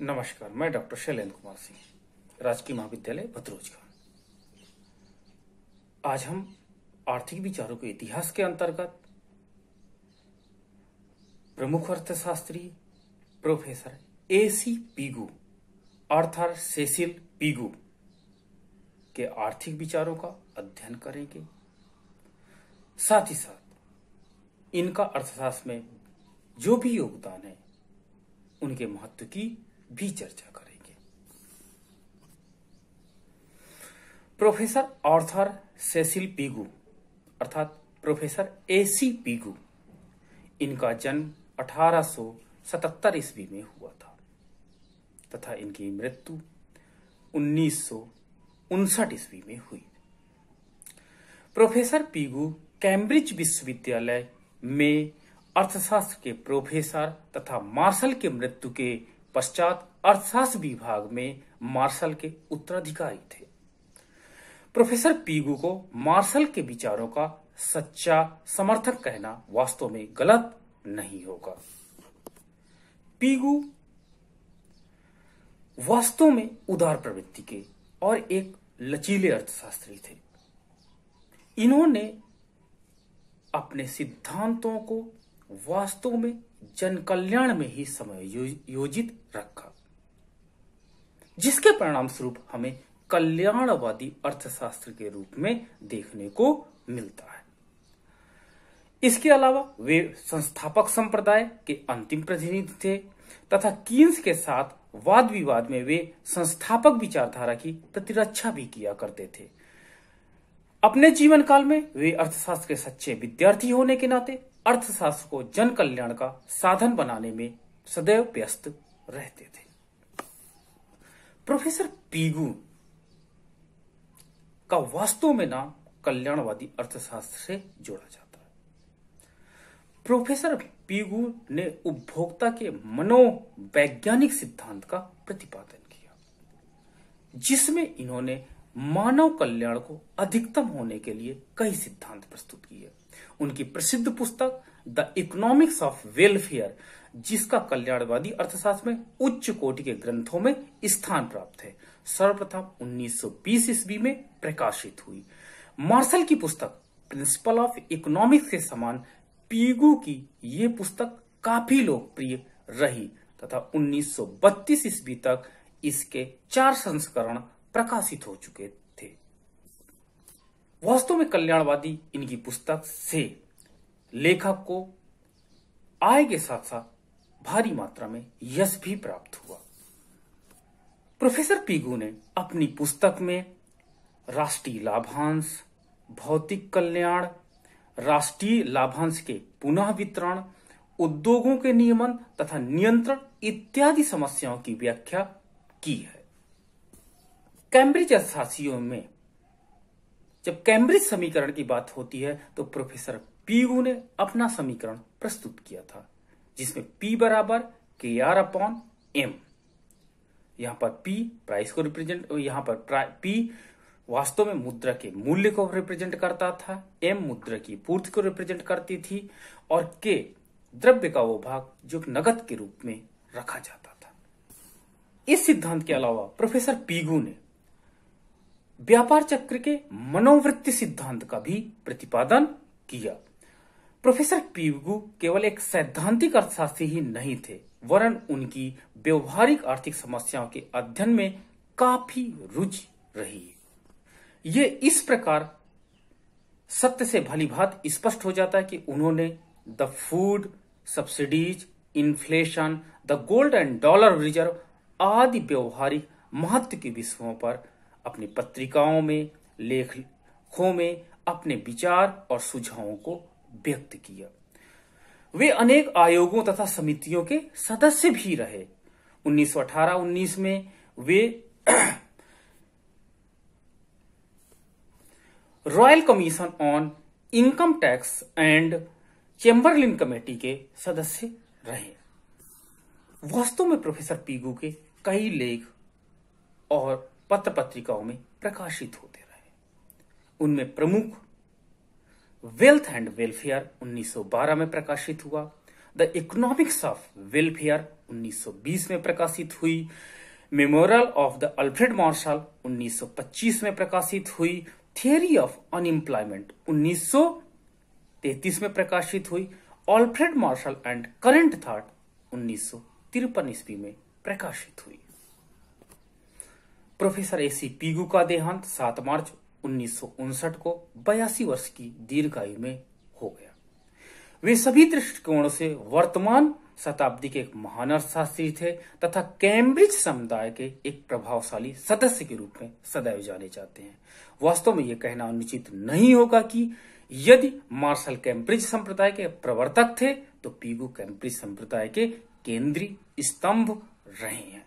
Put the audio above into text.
नमस्कार मैं डॉक्टर शैलेंद्र कुमार सिंह राजकीय महाविद्यालय भद्रोज का आज हम आर्थिक विचारों के इतिहास के अंतर्गत प्रमुख अर्थशास्त्री professor A C Pigou Arthur Cecil Pigou के आर्थिक विचारों का अध्ययन करेंगे साथ ही साथ इनका अर्थशास्त्र में जो भी योगदान है उनके महत्व की भी चर्चा करेंगे प्रोफेसर ऑर्थर सेसिल पीगू अर्थात प्रोफेसर एसी पीगू इनका जन्म 1877 ईस्वी में हुआ था तथा इनकी मृत्यु उन्नीस ईस्वी में हुई प्रोफेसर पीगू कैम्ब्रिज विश्वविद्यालय में अर्थशास्त्र के प्रोफेसर तथा मार्शल के मृत्यु के पश्चात अर्थशास्त्र विभाग में मार्शल के उत्तराधिकारी थे प्रोफेसर पीगू को मार्शल के विचारों का सच्चा समर्थक कहना वास्तव में गलत नहीं होगा पीगू वास्तव में उदार प्रवृत्ति के और एक लचीले अर्थशास्त्री थे इन्होंने अपने सिद्धांतों को वास्तव में जन कल्याण में ही समय यो, योजित रखा जिसके परिणाम स्वरूप हमें कल्याणवादी अर्थशास्त्र के रूप में देखने को मिलता है इसके अलावा वे संस्थापक संप्रदाय के अंतिम प्रतिनिधि थे तथा कीन्स के साथ वाद विवाद में वे संस्थापक विचारधारा की प्रतिरक्षा भी किया करते थे अपने जीवन काल में वे अर्थशास्त्र के सच्चे विद्यार्थी होने के नाते अर्थशास्त्र को जन कल्याण का साधन बनाने में सदैव व्यस्त रहते थे प्रोफेसर पीगू का वास्तव में नाम कल्याणवादी अर्थशास्त्र से जोड़ा जाता है प्रोफेसर पीगू ने उपभोक्ता के मनोवैज्ञानिक सिद्धांत का प्रतिपादन किया जिसमें इन्होंने मानव कल्याण को अधिकतम होने के लिए कई सिद्धांत प्रस्तुत किए उनकी प्रसिद्ध पुस्तक द इकोनॉमिक्स ऑफ वेलफेयर जिसका कल्याणवादी अर्थशास्त्र में उच्च कोटि के ग्रंथों में स्थान प्राप्त है सर्वप्रथम 1920 ईस्वी में प्रकाशित हुई मार्शल की पुस्तक प्रिंसिपल ऑफ इकोनॉमिक्स के समान पीगू की ये पुस्तक काफी लोकप्रिय रही तथा 1932 ईस्वी तक इसके चार संस्करण प्रकाशित हो चुके थे वास्तव में कल्याणवादी इनकी पुस्तक से लेखक को आय के साथ साथ भारी मात्रा में यश भी प्राप्त हुआ प्रोफेसर पीगू ने अपनी पुस्तक में राष्ट्रीय लाभांश भौतिक कल्याण राष्ट्रीय लाभांश के पुनः वितरण उद्योगों के नियमन तथा नियंत्रण इत्यादि समस्याओं की व्याख्या की है कैम्ब्रिज अर्थशास्त्रियों में जब कैम्ब्रिज समीकरण की बात होती है तो प्रोफेसर पीगू ने अपना समीकरण प्रस्तुत किया था जिसमें P बराबर के आर अपॉन एम यहां पर P प्राइस को रिप्रेजेंट यहां पर P वास्तव में मुद्रा के मूल्य को रिप्रेजेंट करता था M मुद्रा की पूर्ति को रिप्रेजेंट करती थी और K द्रव्य का वो भाग जो नगद के रूप में रखा जाता था इस सिद्धांत के अलावा प्रोफेसर पीगू ने व्यापार चक्र के मनोवृत्ति सिद्धांत का भी प्रतिपादन किया प्रोफेसर पीवगु केवल एक सैद्धांतिक अर्थशास्त्री ही नहीं थे वरन उनकी व्यवहारिक आर्थिक समस्याओं के अध्ययन में काफी रुचि रही ये इस प्रकार सत्य से भली बात स्पष्ट हो जाता है कि उन्होंने the food subsidies inflation the gold and dollar reserve आदि व्यवहारिक महत्व के विषयों पर अपनी पत्रिकाओं में लेखों में अपने विचार और सुझावों को व्यक्त किया वे अनेक आयोगों तथा समितियों के सदस्य भी रहे 1918-19 में वे royal commission on income tax and Chamberlain committee के सदस्य रहे वास्तव में प्रोफेसर पीगू के कई लेख और पत्र पत्रिकाओं में प्रकाशित होते रहे उनमें प्रमुख वेल्थ एंड वेलफेयर 1912 में प्रकाशित हुआ द इकोनॉमिक्स ऑफ वेलफेयर 1920 में प्रकाशित हुई memorial of the Alfred Marshall 1925 में प्रकाशित हुई थियरी ऑफ अनएम्प्लॉयमेंट 1933 में प्रकाशित हुई Alfred Marshall and current thought उन्नीस ईस्वी में प्रकाशित हुई प्रोफेसर ए सी पीगू का देहांत 7 मार्च उन्नीस को बयासी वर्ष की दीर्घायु में हो गया वे सभी दृष्टिकोणों से वर्तमान शताब्दी के एक महान अर्थशास्त्री थे तथा कैम्ब्रिज समुदाय के एक प्रभावशाली सदस्य के रूप में सदैव जाने जाते हैं वास्तव में यह कहना अनुचित नहीं होगा कि यदि मार्शल कैम्ब्रिज संप्रदाय के प्रवर्तक थे तो पीगू कैम्ब्रिज संप्रदाय के केंद्रीय स्तंभ रहे हैं